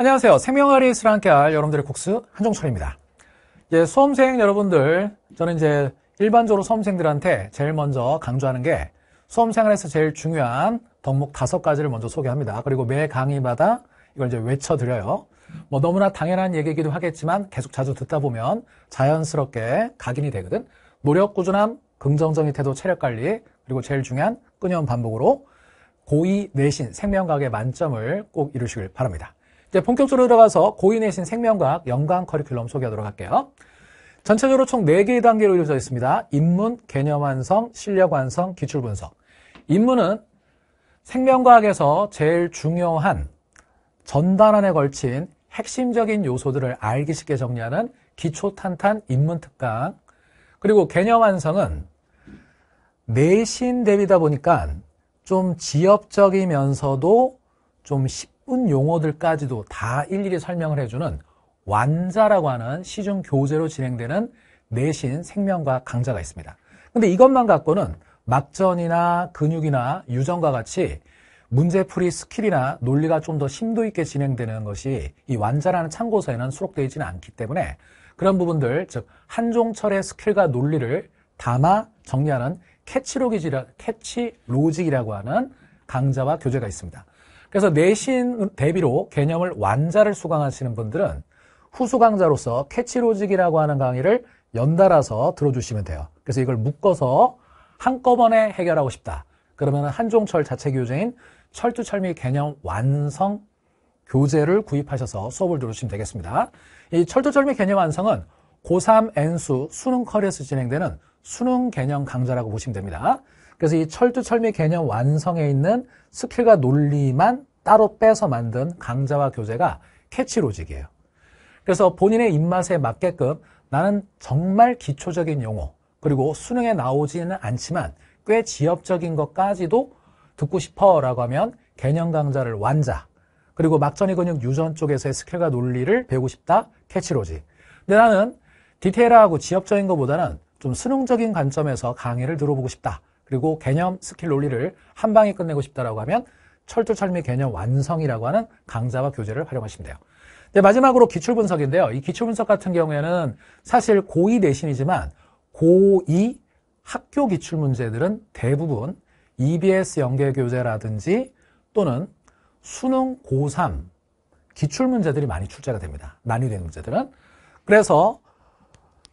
안녕하세요. 생명아리스랑 함께할 여러분들의 국수 한종철입니다. 예, 수험생 여러분들, 저는 이제 일반적으로 수험생들한테 제일 먼저 강조하는 게 수험생활에서 제일 중요한 덕목 다섯 가지를 먼저 소개합니다. 그리고 매 강의마다 이걸 이제 외쳐드려요. 뭐 너무나 당연한 얘기이기도 하겠지만 계속 자주 듣다 보면 자연스럽게 각인이 되거든. 노력 꾸준함, 긍정적인 태도, 체력 관리, 그리고 제일 중요한 끊임없는 반복으로 고의 내신 생명각의 만점을 꼭 이루시길 바랍니다. 이제 네, 본격적으로 들어가서 고인의신 생명과학 연관 커리큘럼 소개하도록 할게요. 전체적으로 총 4개의 단계로 이루어져 있습니다. 인문, 개념 완성, 실력 완성, 기출 분석. 인문은 생명과학에서 제일 중요한 전단안에 걸친 핵심적인 요소들을 알기 쉽게 정리하는 기초탄탄 인문특강 그리고 개념 완성은 내신 대비다 보니까 좀 지엽적이면서도 좀 쉽게 어려 용어들까지도 다 일일이 설명을 해주는 완자라고 하는 시중 교재로 진행되는 내신 생명과 강좌가 있습니다. 근데 이것만 갖고는 막전이나 근육이나 유전과 같이 문제풀이 스킬이나 논리가 좀 더 심도 있게 진행되는 것이 이 완자라는 참고서에는 수록되어 있지는 않기 때문에 그런 부분들, 즉 한종철의 스킬과 논리를 담아 정리하는 캐치로직이라, 캐치로직이라고 하는 강좌와 교재가 있습니다. 그래서 내신 대비로 개념을 완자를 수강하시는 분들은 후수 강좌로서 캐치로직이라고 하는 강의를 연달아서 들어주시면 돼요. 그래서 이걸 묶어서 한꺼번에 해결하고 싶다. 그러면 한종철 자체 교재인 철두철미 개념 완성 교재를 구입하셔서 수업을 들으시면 되겠습니다. 이 철두철미 개념 완성은 고3 N수 수능 커리어에서 진행되는 수능 개념 강좌라고 보시면 됩니다. 그래서 이 철두철미 개념 완성에 있는 스킬과 논리만 따로 빼서 만든 강좌와 교재가 캐치 로직이에요. 그래서 본인의 입맛에 맞게끔 나는 정말 기초적인 용어 그리고 수능에 나오지는 않지만 꽤 지엽적인 것까지도 듣고 싶어 라고 하면 개념 강좌를 완자 그리고 막전이 근육 유전 쪽에서의 스킬과 논리를 배우고 싶다 캐치 로직 근데 나는 디테일하고 지엽적인 것보다는 좀 수능적인 관점에서 강의를 들어보고 싶다 그리고 개념, 스킬 논리를 한 방에 끝내고 싶다라고 하면 철두철미 개념 완성이라고 하는 강좌와 교재를 활용하시면 돼요. 네, 마지막으로 기출 분석인데요. 이 기출 분석 같은 경우에는 사실 고2 내신이지만 고2 학교 기출 문제들은 대부분 EBS 연계 교재라든지 또는 수능 고3 기출 문제들이 많이 출제가 됩니다. 난이된 문제들은. 그래서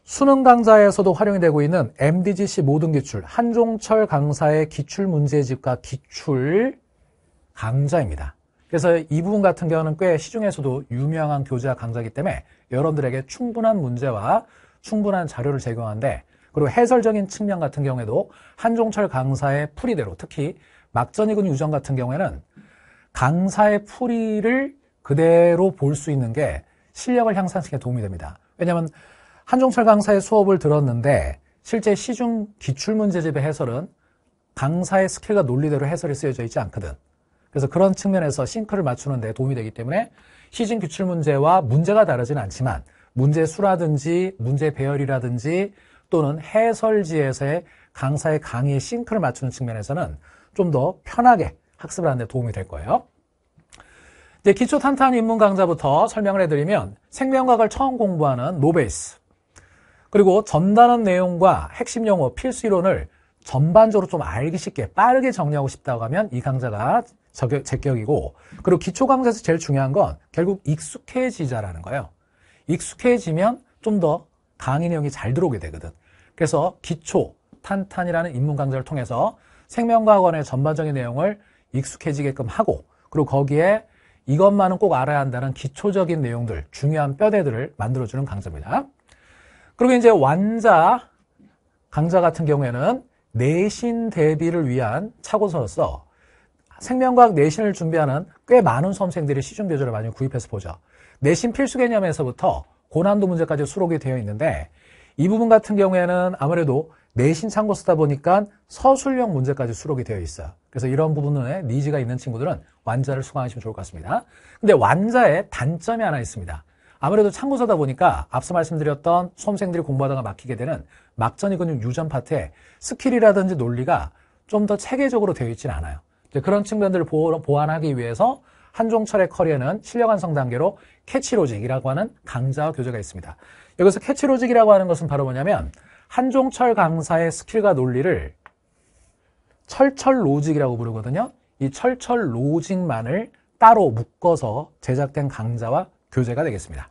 수능 강좌에서도 활용이 되고 있는 MDGC 모든 기출, 한종철 강사의 기출 문제집과 기출 강좌입니다. 그래서 이 부분 같은 경우는 꽤 시중에서도 유명한 교재와 강좌이기 때문에 여러분들에게 충분한 문제와 충분한 자료를 제공하는데 그리고 해설적인 측면 같은 경우에도 한종철 강사의 풀이대로 특히 막전이군 유전 같은 경우에는 강사의 풀이를 그대로 볼 수 있는 게 실력을 향상시키는 도움이 됩니다. 왜냐하면 한종철 강사의 수업을 들었는데 실제 시중 기출문제집의 해설은 강사의 스킬과 논리대로 해설이 쓰여져 있지 않거든. 그래서 그런 측면에서 싱크를 맞추는 데 도움이 되기 때문에 시중 기출문제와 문제가 다르진 않지만 문제 수라든지 문제 배열이라든지 또는 해설지에서의 강사의 강의의 싱크를 맞추는 측면에서는 좀 더 편하게 학습을 하는 데 도움이 될 거예요. 기초 탄탄 입문 강좌부터 설명을 해드리면 생명과학을 처음 공부하는 노베이스, 그리고 전단한 내용과 핵심 용어, 필수 이론을 전반적으로 좀 알기 쉽게 빠르게 정리하고 싶다고 하면 이 강좌가 저격, 제격이고 그리고 기초 강좌에서 제일 중요한 건 결국 익숙해지자라는 거예요. 익숙해지면 좀 더 강의 내용이 잘 들어오게 되거든. 그래서 기초, 탄탄이라는 입문 강좌를 통해서 생명과학원의 전반적인 내용을 익숙해지게끔 하고 그리고 거기에 이것만은 꼭 알아야 한다는 기초적인 내용들, 중요한 뼈대들을 만들어주는 강좌입니다. 그리고 이제 완자 강자 같은 경우에는 내신 대비를 위한 차고서로서 생명과학 내신을 준비하는 꽤 많은 수험생들이 시중교재를 많이 구입해서 보죠. 내신 필수 개념에서부터 고난도 문제까지 수록이 되어 있는데 이 부분 같은 경우에는 아무래도 내신 참고 쓰다 보니까 서술형 문제까지 수록이 되어 있어요. 그래서 이런 부분에 니즈가 있는 친구들은 완자를 수강하시면 좋을 것 같습니다. 근데 완자의 단점이 하나 있습니다. 아무래도 참고서다 보니까 앞서 말씀드렸던 수험생들이 공부하다가 막히게 되는 막전이 근육 유전 파트에 스킬이라든지 논리가 좀 더 체계적으로 되어 있진 않아요. 그런 측면들을 보완하기 위해서 한종철의 커리어는 실력 완성 단계로 캐치로직이라고 하는 강좌와 교재가 있습니다. 여기서 캐치로직이라고 하는 것은 바로 뭐냐면 한종철 강사의 스킬과 논리를 철철 로직이라고 부르거든요. 이 철철 로직만을 따로 묶어서 제작된 강좌와 교재가 되겠습니다.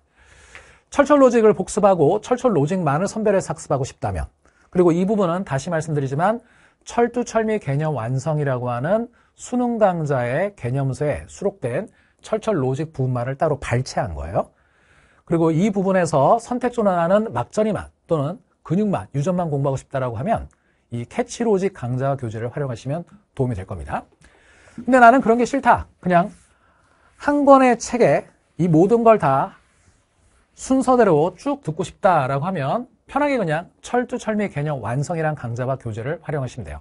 철철 로직을 복습하고 철철 로직만을 선별해 학습하고 싶다면 그리고 이 부분은 다시 말씀드리지만 철두철미 개념 완성이라고 하는 수능 강좌의 개념서에 수록된 철철 로직 부분만을 따로 발췌한 거예요. 그리고 이 부분에서 선택 존화하는 막전이만 또는 근육만, 유전만 공부하고 싶다라고 하면 이 캐치 로직 강좌 교재를 활용하시면 도움이 될 겁니다. 근데 나는 그런 게 싫다. 그냥 한 권의 책에 이 모든 걸 다 순서대로 쭉 듣고 싶다라고 하면 편하게 그냥 철두철미 개념 완성이란 강좌와 교재를 활용하시면 돼요.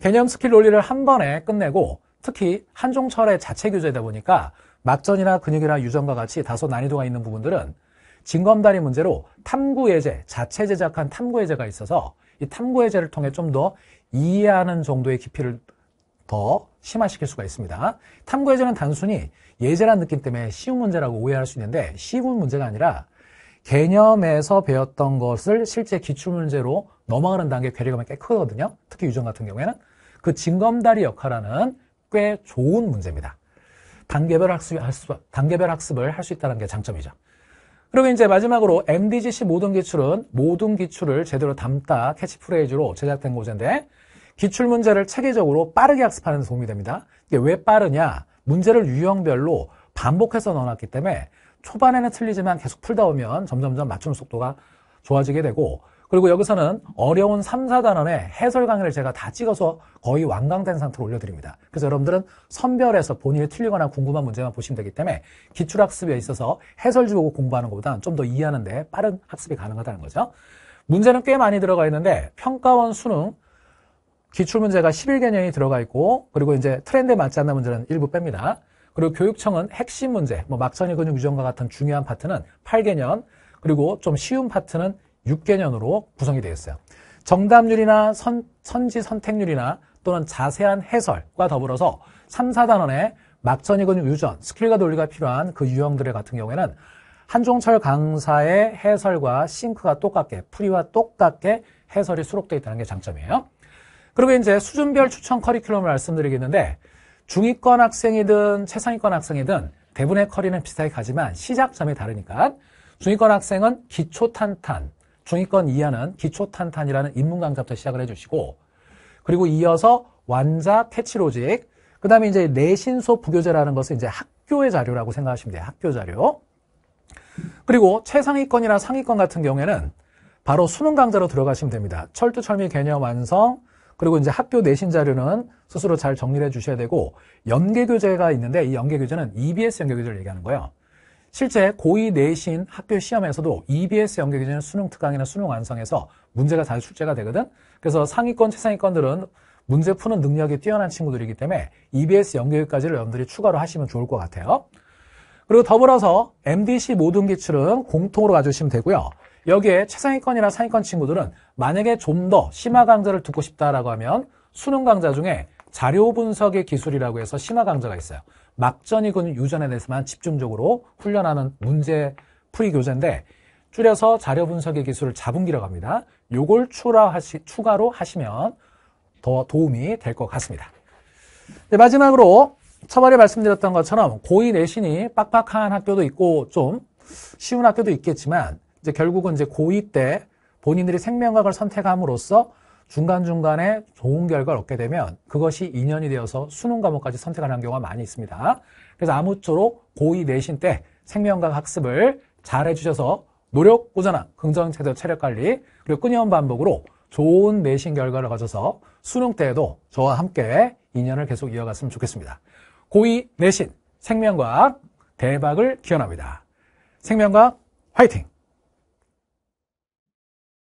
개념 스킬 논리를 한 번에 끝내고 특히 한종철의 자체 교재다 보니까 막전이나 근육이나 유전과 같이 다소 난이도가 있는 부분들은 진검다리 문제로 탐구예제, 자체 제작한 탐구예제가 있어서 이 탐구예제를 통해 좀 더 이해하는 정도의 깊이를 더 심화시킬 수가 있습니다. 탐구예제는 단순히 예제란 느낌 때문에 쉬운 문제라고 오해할 수 있는데 쉬운 문제가 아니라 개념에서 배웠던 것을 실제 기출문제로 넘어가는 단계 괴리감이 꽤 크거든요. 특히 유전 같은 경우에는 그 징검다리 역할하는 꽤 좋은 문제입니다. 단계별 학습, 학습 단계별 학습을 할 수 있다는 게 장점이죠. 그리고 이제 마지막으로 MDGC 모든 기출은 모든 기출을 제대로 담다 캐치프레이즈로 제작된 고제인데 기출문제를 체계적으로 빠르게 학습하는 데 도움이 됩니다. 이게 왜 빠르냐? 문제를 유형별로 반복해서 넣어놨기 때문에 초반에는 틀리지만 계속 풀다 보면 점점점 맞춤 속도가 좋아지게 되고 그리고 여기서는 어려운 3, 4단원의 해설 강의를 제가 다 찍어서 거의 완강된 상태로 올려드립니다. 그래서 여러분들은 선별해서 본인이 틀리거나 궁금한 문제만 보시면 되기 때문에 기출학습에 있어서 해설지 보고 공부하는 것보다 는좀 더 이해하는 데 빠른 학습이 가능하다는 거죠. 문제는 꽤 많이 들어가 있는데 평가원 수능 기출문제가 11개념이 들어가 있고 그리고 이제 트렌드에 맞지 않는 문제는 일부 뺍니다. 그리고 교육청은 핵심 문제, 뭐 막선이 근육 유전과 같은 중요한 파트는 8개년, 그리고 좀 쉬운 파트는 6개년으로 구성이 되어 있어요. 정답률이나 선, 선지 선택률이나 또는 자세한 해설과 더불어서 3, 4단원의 막전이 근육 유전, 스킬과 논리가 필요한 그 유형들의 같은 경우에는 한종철 강사의 해설과 싱크가 똑같게, 풀이와 똑같게 해설이 수록되어 있다는 게 장점이에요. 그리고 이제 수준별 추천 커리큘럼을 말씀드리겠는데 중위권 학생이든 최상위권 학생이든 대부분의 커리는 비슷하게 가지만 시작점이 다르니까 중위권 학생은 기초탄탄, 중위권 이하는 기초탄탄이라는 입문 강좌부터 시작을 해주시고 그리고 이어서 완자 캐치로직, 그 다음에 이제 내신소 부교재라는 것은 이제 학교의 자료라고 생각하시면 돼요. 학교 자료. 그리고 최상위권이나 상위권 같은 경우에는 바로 수능 강좌로 들어가시면 됩니다. 철두철미 개념 완성, 그리고 이제 학교 내신 자료는 스스로 잘 정리를 해 주셔야 되고 연계 교재가 있는데 이 연계 교재는 EBS 연계 교재를 얘기하는 거예요. 실제 고2 내신 학교 시험에서도 EBS 연계 교재는 수능 특강이나 수능 완성에서 문제가 잘 출제가 되거든. 그래서 상위권, 최상위권들은 문제 푸는 능력이 뛰어난 친구들이기 때문에 EBS 연계까지를 교재 여러분들이 추가로 하시면 좋을 것 같아요. 그리고 더불어서 MDC 모든 기출은 공통으로 가주시면 되고요. 여기에 최상위권이나 상위권 친구들은 만약에 좀 더 심화 강좌를 듣고 싶다라고 하면 수능 강좌 중에 자료 분석의 기술이라고 해서 심화 강좌가 있어요. 막전이군 유전에 대해서만 집중적으로 훈련하는 문제 풀이 교재인데 줄여서 자료 분석의 기술을 자분기라고 합니다. 요걸 추가하시, 추가로 하시면 더 도움이 될 것 같습니다. 네, 마지막으로 처발에 말씀드렸던 것처럼 고2 내신이 빡빡한 학교도 있고 좀 쉬운 학교도 있겠지만 이제 결국은 이제 고2 때 본인들이 생명과학을 선택함으로써 중간중간에 좋은 결과를 얻게 되면 그것이 인연이 되어서 수능 과목까지 선택하는 경우가 많이 있습니다. 그래서 아무쪼록 고2 내신 때 생명과학 학습을 잘 해주셔서 노력, 꾸준한 긍정체조 체력관리, 그리고 끊임없는 반복으로 좋은 내신 결과를 가져서 수능 때에도 저와 함께 인연을 계속 이어갔으면 좋겠습니다. 고2 내신 생명과학 대박을 기원합니다. 생명과학 화이팅!